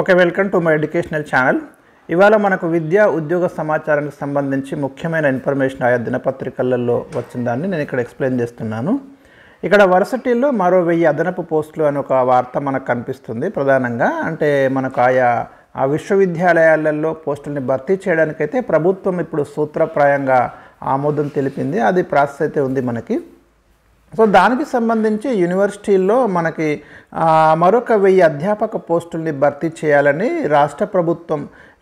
okay welcome to my educational channel ఇవాళ మనకు విద్య ఉద్యోగ సమాచారానికి సంబంధించి ముఖ్యమైన ఇన్ఫర్మేషన్ ఆయా దినపత్రికలలో వచ్చిన దాన్ని నేను ఇక్కడ ఎక్స్ప్లెయిన్ చేస్తున్నాను ఇక్కడ వర్సిటీల్లో మరో వెయ్యి అదనపు పోస్టులు అని ఒక వార్త మనకు కనిపిస్తుంది ప్రధానంగా అంటే మనకు ఆయా ఆ విశ్వవిద్యాలయాలలో పోస్టుల్ని భర్తీ చేయడానికైతే ప్రభుత్వం ఇప్పుడు సూత్రప్రాయంగా ఆమోదం తెలిపింది అది ప్రాసెస్ అయితే ఉంది మనకి సో దానికి సంబంధించి యూనివర్సిటీల్లో మనకి మరొక వెయ్యి అధ్యాపక పోస్టుల్ని భర్తీ చేయాలని రాష్ట్ర ప్రభుత్వం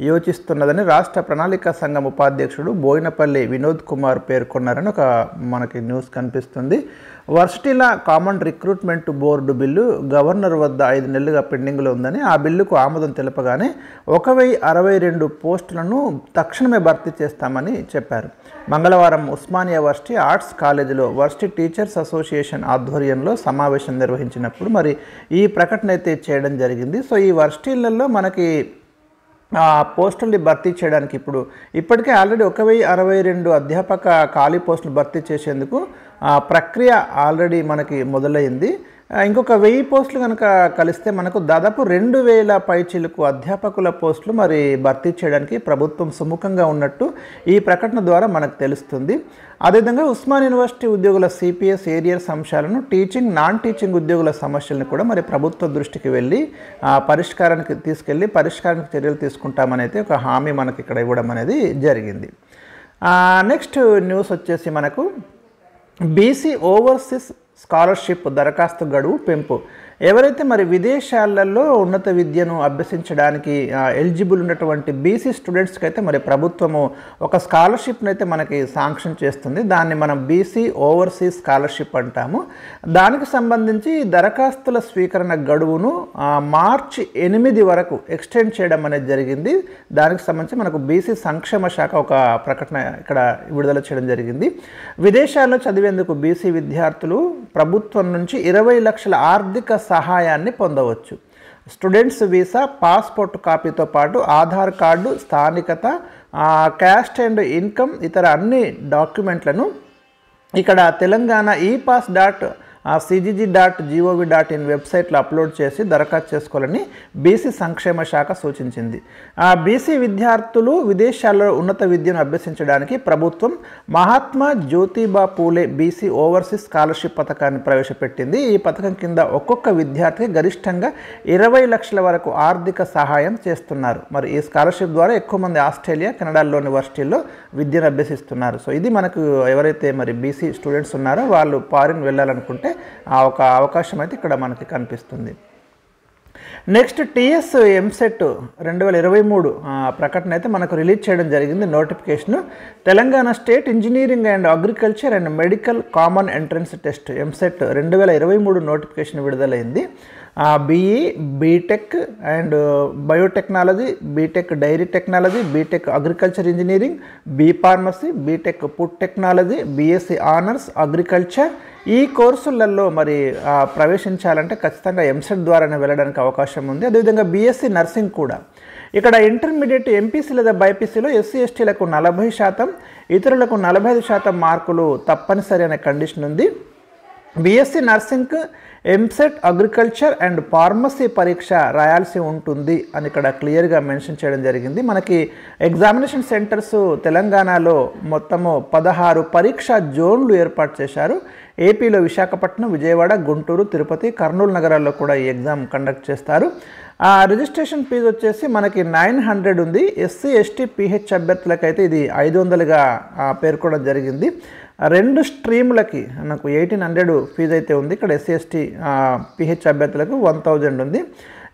యోచిస్తున్నదని రాష్ట్ర ప్రణాళిక సంఘం ఉపాధ్యక్షుడు బోయినపల్లి వినోద్ కుమార్ పేర్కొన్నారని ఒక మనకి న్యూస్ కనిపిస్తుంది వర్షటిల common recruitment board bill governor వద్ద ఐదు నెలలుగా పెండింగ్లో ఉందని ఆ బిల్లుకు ఆమోదం తెలపగానే ఒక వెయ్యి అరవై రెండు పోస్టులను తక్షణమే భర్తీ చేస్తామని చెప్పారు మంగళవారం ఉస్మానియా వర్సిటీ ఆర్ట్స్ కాలేజీలో వర్సిటీ టీచర్స్ అసోసియేషన్ ఆధ్వర్యంలో సమావేశం నిర్వహించినప్పుడు మరి ఈ ప్రకటన అయితే చేయడం జరిగింది సో ఈ వర్సిటీలలో మనకి ఆ పోస్టుల్ని భర్తీ చేయడానికి ఇప్పుడు ఇప్పటికే ఆల్రెడీ ఒక వెయ్యి అరవై రెండు అధ్యాపక ఖాళీ పోస్టులు భర్తీ చేసేందుకు ప్రక్రియ ఆల్రెడీ మనకి మొదలైంది ఇంకొక వెయ్యి పోస్టులు కనుక కలిస్తే మనకు దాదాపు రెండు వేల పైచీలకు అధ్యాపకుల పోస్టులు మరి భర్తీ చేయడానికి ప్రభుత్వం సుముఖంగా ఉన్నట్టు ఈ ప్రకటన ద్వారా మనకు తెలుస్తుంది అదేవిధంగా ఉస్మాన్ యూనివర్సిటీ ఉద్యోగుల సిపిఎస్ ఏరియర్స్ అంశాలను టీచింగ్ నాన్ టీచింగ్ ఉద్యోగుల సమస్యలను కూడా మరి ప్రభుత్వ దృష్టికి వెళ్ళి పరిష్కారానికి తీసుకెళ్ళి పరిష్కారానికి చర్యలు తీసుకుంటామనేది ఒక హామీ మనకి ఇక్కడ ఇవ్వడం అనేది జరిగింది నెక్స్ట్ న్యూస్ వచ్చేసి మనకు బీసీ ఓవర్సీస్ స్కాలర్షిప్ దరఖాస్తు గడువు పెంపు ఎవరైతే మరి విదేశాలలో ఉన్నత విద్యను అభ్యసించడానికి ఎలిజిబుల్ ఉన్నటువంటి బీసీ స్టూడెంట్స్కి అయితే మరి ప్రభుత్వము ఒక స్కాలర్షిప్ని అయితే మనకి శాంక్షన్ చేస్తుంది దాన్ని మనం బీసీ ఓవర్సీస్ స్కాలర్షిప్ అంటాము దానికి సంబంధించి దరఖాస్తుల స్వీకరణ గడువును మార్చ్ ఎనిమిది వరకు ఎక్స్టెండ్ చేయడం అనేది జరిగింది దానికి సంబంధించి మనకు బీసీ సంక్షేమ శాఖ ఒక ప్రకటన ఇక్కడ విడుదల చేయడం జరిగింది విదేశాల్లో చదివేందుకు బీసీ విద్యార్థులు ప్రభుత్వం నుంచి ఇరవై లక్షల ఆర్థిక సహాయాన్ని పొందవచ్చు స్టూడెంట్స్ వీసా పాస్పోర్ట్ కాపీతో పాటు ఆధార్ కార్డు స్థానికత క్యాస్ట్ అండ్ ఇన్కమ్ ఇతర అన్ని డాక్యుమెంట్లను ఇక్కడ తెలంగాణ ఈ పాస్ డాట్ ఆ CGG dot G O V dot in వెబ్సైట్లో అప్లోడ్ చేసి దరఖాస్తు చేసుకోవాలని బీసీ సంక్షేమ శాఖ సూచించింది ఆ బీసీ విద్యార్థులు విదేశాల్లో ఉన్నత విద్యను అభ్యసించడానికి ప్రభుత్వం Mahatma Jyotiba Phule BC overseas scholarship పథకాన్ని ప్రవేశపెట్టింది ఈ పథకం కింద ఒక్కొక్క విద్యార్థికి గరిష్టంగా ఇరవై లక్షల వరకు ఆర్థిక సహాయం చేస్తున్నారు మరి ఈ స్కాలర్షిప్ ద్వారా ఎక్కువ మంది ఆస్ట్రేలియా కెనడాలోని వర్సిటీల్లో విద్యను అభ్యసిస్తున్నారు సో ఇది మనకు ఎవరైతే మరి బీసీ స్టూడెంట్స్ ఉన్నారో వాళ్ళు ఫారిన్ వెళ్ళాలనుకుంటే ఆ ఒక అవకాశం అయితే ఇక్కడ మనకి కనిపిస్తుంది నెక్స్ట్ టీఎస్ ఎంసెట్ రెండు వేల ఇరవై మూడు ప్రకటన అయితే మనకు రిలీజ్ చేయడం జరిగింది notification Telangana state engineering and agriculture and medical common entrance test EAMCET రెండు వేల ఇరవై మూడు నోటిఫికేషన్ విడుదలైంది BE BTech and biotechnology BTech dairy technology BTech agriculture engineering B pharmacy BTech food technology BSc honours agriculture ఈ కోర్సులలో మరి ప్రవేశించాలంటే ఖచ్చితంగా ఎంసెట్ ద్వారానే వెళ్ళడానికి అవకాశం ఉంది అదేవిధంగా బీఎస్సీ నర్సింగ్ కూడా ఇక్కడ ఇంటర్మీడియట్ ఎంపీసీ లేదా బైపీసీలో ఎస్సీ ఎస్టీలకు నలభై శాతం ఇతరులకు నలభై ఐదు శాతం మార్కులు తప్పనిసరి అనే కండిషన్ ఉంది BSc nursing EAMCET agriculture and pharmacy పరీక్ష రాయాల్సి ఉంటుంది అని ఇక్కడ క్లియర్గా మెన్షన్ చేయడం జరిగింది మనకి ఎగ్జామినేషన్ సెంటర్స్ తెలంగాణలో మొత్తము పదహారు పరీక్షా జోన్లు ఏర్పాటు చేశారు ఏపీలో విశాఖపట్నం విజయవాడ గుంటూరు తిరుపతి కర్నూలు నగరాల్లో కూడా ఈ ఎగ్జామ్ కండక్ట్ చేస్తారు ఆ రిజిస్ట్రేషన్ ఫీజు వచ్చేసి మనకి నైన్ హండ్రెడ్ ఉంది ఎస్సీ ఎస్టీ పీహెచ్ అభ్యర్థులకైతే ఇది ఐదు వందలుగా పేర్కొనడం జరిగింది రెండు స్ట్రీమ్లకి నాకు ఎయిటీన్ హండ్రెడ్ ఫీజు అయితే ఉంది ఇక్కడ ఎస్సీఎస్టీ పిహెచ్ అభ్యర్థులకు వన్ థౌజండ్ ఉంది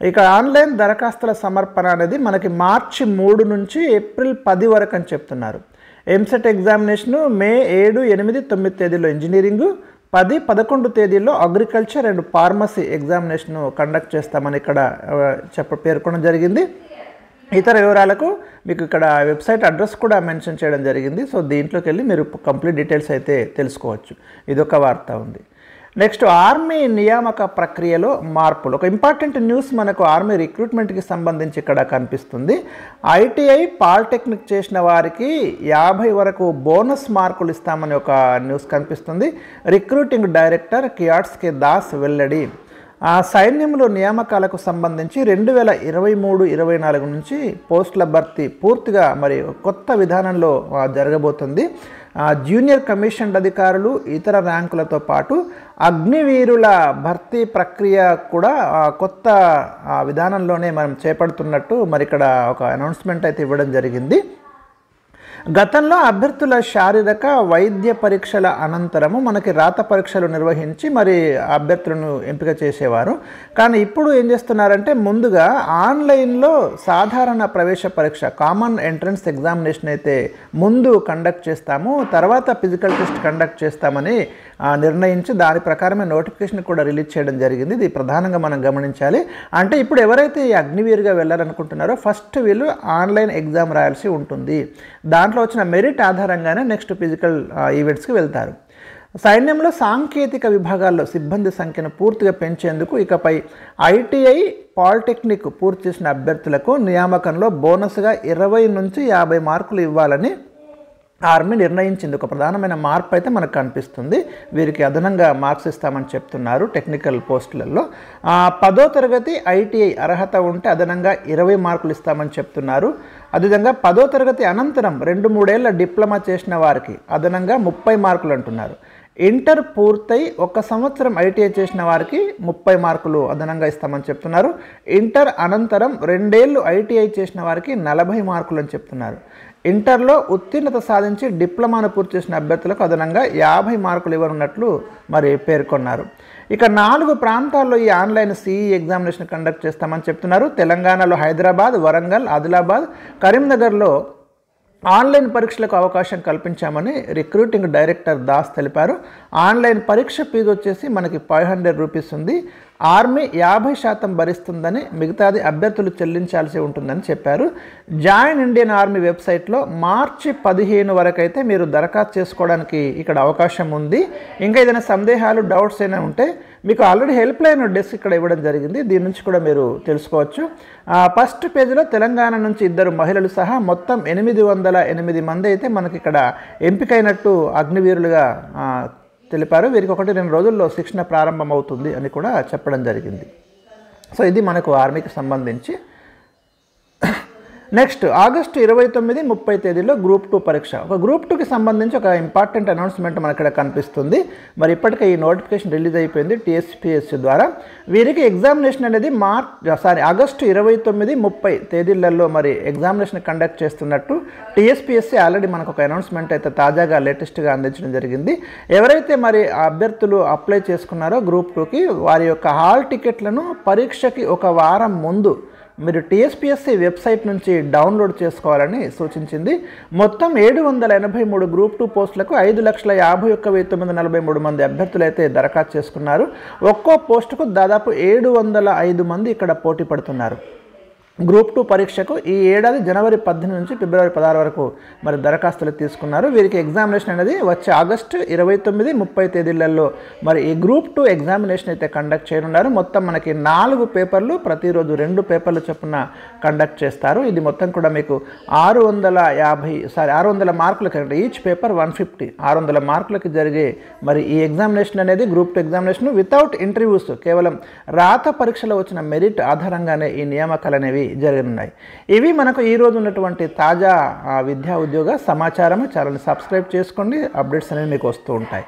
ఇక్కడ ఆన్లైన్ దరఖాస్తుల సమర్పణ అనేది మనకి మార్చి మూడు నుంచి ఏప్రిల్ పది వరకు అని చెప్తున్నారు ఎంసెట్ ఎగ్జామినేషను మే ఏడు ఎనిమిది తొమ్మిది తేదీలో ఇంజనీరింగు పది పదకొండు తేదీల్లో agriculture and pharmacy examination conduct చేస్తామని ఇక్కడ చెప్ప పేర్కొనడం జరిగింది ఇతర వివరాలకు మీకు ఇక్కడ వెబ్సైట్ అడ్రస్ కూడా మెన్షన్ చేయడం జరిగింది సో దీంట్లోకి వెళ్ళి మీరు కంప్లీట్ డీటెయిల్స్ అయితే తెలుసుకోవచ్చు ఇదొక వార్త ఉంది నెక్స్ట్ ఆర్మీ నియామక ప్రక్రియలో మార్పులు ఒక ఇంపార్టెంట్ న్యూస్ మనకు ఆర్మీ రిక్రూట్మెంట్కి సంబంధించి ఇక్కడ కనిపిస్తుంది ఐటీఐ పాలిటెక్నిక్ చేసిన వారికి యాభై వరకు బోనస్ మార్కులు ఇస్తామని ఒక న్యూస్ కనిపిస్తుంది రిక్రూటింగ్ డైరెక్టర్ కియాట్స్కే దాస్ వెల్లడి ఆ సైన్యంలో నియామకాలకు సంబంధించి రెండు వేల ఇరవై మూడు ఇరవై నాలుగు నుంచి పోస్టుల భర్తీ పూర్తిగా మరి కొత్త విధానంలో జరగబోతుంది జూనియర్ కమిషన్ అధికారులు ఇతర ర్యాంకులతో పాటు అగ్నివీరుల భర్తీ ప్రక్రియ కూడా కొత్త విధానంలోనే మనం చేపడుతున్నట్టు మరి ఇక్కడ ఒక అనౌన్స్మెంట్ అయితే ఇవ్వడం జరిగింది గతంలో అభ్యర్థుల శారీరక వైద్య పరీక్షల అనంతరము మనకి రాత పరీక్షలు నిర్వహించి మరి అభ్యర్థులను ఎంపిక చేసేవారు కానీ ఇప్పుడు ఏం చేస్తున్నారంటే ముందుగా ఆన్లైన్లో సాధారణ ప్రవేశ పరీక్ష కామన్ ఎంట్రన్స్ ఎగ్జామినేషన్ అయితే ముందు కండక్ట్ చేస్తాము తర్వాత ఫిజికల్ టెస్ట్ కండక్ట్ చేస్తామని నిర్ణయించి దాని ప్రకారమే నోటిఫికేషన్ కూడా రిలీజ్ చేయడం జరిగింది ఇది ప్రధానంగా మనం గమనించాలి అంటే ఇప్పుడు ఎవరైతే ఈ అగ్నివీరుగా వెళ్ళాలనుకుంటున్నారో ఫస్ట్ వీళ్ళు ఆన్లైన్ ఎగ్జామ్ రాయాల్సి ఉంటుంది దాని దాంట్లో వచ్చిన మెరిట్ ఆధారంగానే నెక్స్ట్ ఫిజికల్ ఈవెంట్స్కి వెళ్తారు సైన్యంలో సాంకేతిక విభాగాల్లో సిబ్బంది సంఖ్యను పూర్తిగా పెంచేందుకు ఇకపై ఐటీఐ పాలిటెక్నిక్ పూర్తి చేసిన అభ్యర్థులకు నియామకంలో బోనస్గా ఇరవై నుంచి యాభై మార్కులు ఇవ్వాలని ఆర్మీ నిర్ణయించింది ఒక ప్రధానమైన మార్పు అయితే మనకు కనిపిస్తుంది వీరికి అదనంగా మార్క్స్ ఇస్తామని చెప్తున్నారు టెక్నికల్ పోస్టులలో పదో తరగతి ఐటీఐ అర్హత ఉంటే అదనంగా ఇరవై మార్కులు ఇస్తామని చెప్తున్నారు అదేవిధంగా పదో తరగతి అనంతరం రెండు మూడేళ్ల డిప్లొమా చేసిన వారికి అదనంగా ముప్పై మార్కులు అంటున్నారు ఇంటర్ పూర్తయి ఒక సంవత్సరం ఐటీఐ చేసిన వారికి ముప్పై మార్కులు అదనంగా ఇస్తామని చెప్తున్నారు ఇంటర్ అనంతరం రెండేళ్ళు ఐటీఐ చేసిన వారికి నలభై మార్కులు అని చెప్తున్నారు ఇంటర్లో ఉత్తీర్ణత సాధించి డిప్లొమాను పూర్తి చేసిన అభ్యర్థులకు అదనంగా యాభై మార్కులు ఇవ్వనున్నట్లు మరి పేర్కొన్నారు ఇక నాలుగు ప్రాంతాల్లో ఈ ఆన్లైన్ సిఈ ఎగ్జామినేషన్ కండక్ట్ చేస్తామని చెప్తున్నారు తెలంగాణలో హైదరాబాద్ వరంగల్ ఆదిలాబాద్ కరీంనగర్లో ఆన్లైన్ పరీక్షలకు అవకాశం కల్పించామని రిక్రూటింగ్ డైరెక్టర్ దాస్ తెలిపారు ఆన్లైన్ పరీక్ష ఫీజు వచ్చేసి మనకి ఫైవ్ హండ్రెడ్ రూపీస్ ఉంది ఆర్మీ యాభై శాతం భరిస్తుందని మిగతాది అభ్యర్థులు చెల్లించాల్సి ఉంటుందని చెప్పారు జాయిన్ ఇండియన్ ఆర్మీ వెబ్సైట్లో మార్చి పదిహేను వరకైతే మీరు దరఖాస్తు చేసుకోవడానికి ఇక్కడ అవకాశం ఉంది ఇంకా ఏదైనా సందేహాలు డౌట్స్ ఏమైనా ఉంటే మీకు ఆల్రెడీ హెల్ప్ లైన్ డెస్క్ ఇక్కడ ఇవ్వడం జరిగింది దీని నుంచి కూడా మీరు తెలుసుకోవచ్చు ఫస్ట్ పేజీలో తెలంగాణ నుంచి ఇద్దరు మహిళలు సహా మొత్తం ఎనిమిది వందల ఎనిమిది మంది అయితే మనకి ఇక్కడ ఎంపికైనట్టు అగ్నివీరులుగా తెలిపారు వీరికి ఒకటి రెండు రోజుల్లో శిక్షణ ప్రారంభమవుతుంది అని కూడా చెప్పడం జరిగింది సో ఇది మనకు ఆర్మీకి సంబంధించి నెక్స్ట్ ఆగస్టు ఇరవై తొమ్మిది ముప్పై తేదీలో గ్రూప్ టూ పరీక్ష ఒక గ్రూప్ టూకి సంబంధించి ఒక ఇంపార్టెంట్ అనౌన్స్మెంట్ మనకి ఇక్కడ కనిపిస్తుంది మరి ఇప్పటికే ఈ నోటిఫికేషన్ రిలీజ్ అయిపోయింది టీఎస్పీఎస్సీ ద్వారా వీరికి ఎగ్జామినేషన్ అనేది మార్చ్ సారీ ఆగస్టు ఇరవై తొమ్మిది ముప్పై తేదీలలో మరి ఎగ్జామినేషన్ కండక్ట్ చేస్తున్నట్టు టీఎస్పీఎస్సీ ఆల్రెడీ మనకు ఒక అనౌన్స్మెంట్ అయితే తాజాగా లేటెస్ట్గా అందించడం జరిగింది ఎవరైతే మరి అభ్యర్థులు అప్లై చేసుకున్నారో గ్రూప్ టూకి వారి యొక్క హాల్ టికెట్లను పరీక్షకి ఒక వారం ముందు మీరు టీఎస్పీఎస్సీ వెబ్సైట్ నుంచి డౌన్లోడ్ చేసుకోవాలని సూచించింది మొత్తం ఏడు వందల ఎనభై మూడు గ్రూప్ టూ పోస్టులకు ఐదు లక్షల యాభై ఒక్క వెయ్యి తొమ్మిది నలభై మూడు మంది అభ్యర్థులు అయితే దరఖాస్తు చేసుకున్నారు ఒక్కో పోస్టుకు దాదాపు ఏడు వందల ఐదు మంది ఇక్కడ పోటీ పడుతున్నారు గ్రూప్ టూ పరీక్షకు ఈ ఏడాది జనవరి పద్దెనిమిది నుంచి ఫిబ్రవరి పదహారు వరకు మరి దరఖాస్తులు తీసుకున్నారు వీరికి ఎగ్జామినేషన్ అనేది వచ్చే ఆగస్టు ఇరవై తొమ్మిది ముప్పై తేదీలలో మరి ఈ గ్రూప్ టూ ఎగ్జామినేషన్ అయితే కండక్ట్ చేయనున్నారు మొత్తం మనకి నాలుగు పేపర్లు ప్రతిరోజు రెండు పేపర్లు చొప్పున కండక్ట్ చేస్తారు ఇది మొత్తం కూడా మీకు ఆరు వందల యాభై సారీ ఆరు వందల మార్కులకి అంటే ఈచ్ పేపర్ వన్ ఫిఫ్టీ ఆరు వందల మార్కులకి జరిగే మరి ఈ ఎగ్జామినేషన్ అనేది group two examination without interviews కేవలం రాత పరీక్షలో వచ్చిన మెరిట్ ఆధారంగానే ఈ నియామకాలు అనేవి జరిగినాయి ఇవి మనకు ఈరోజు ఉన్నటువంటి తాజా విద్యా ఉద్యోగ సమాచారము ఛానల్ని సబ్స్క్రైబ్ చేసుకోండి అప్డేట్స్ అనేవి మీకు వస్తూ ఉంటాయి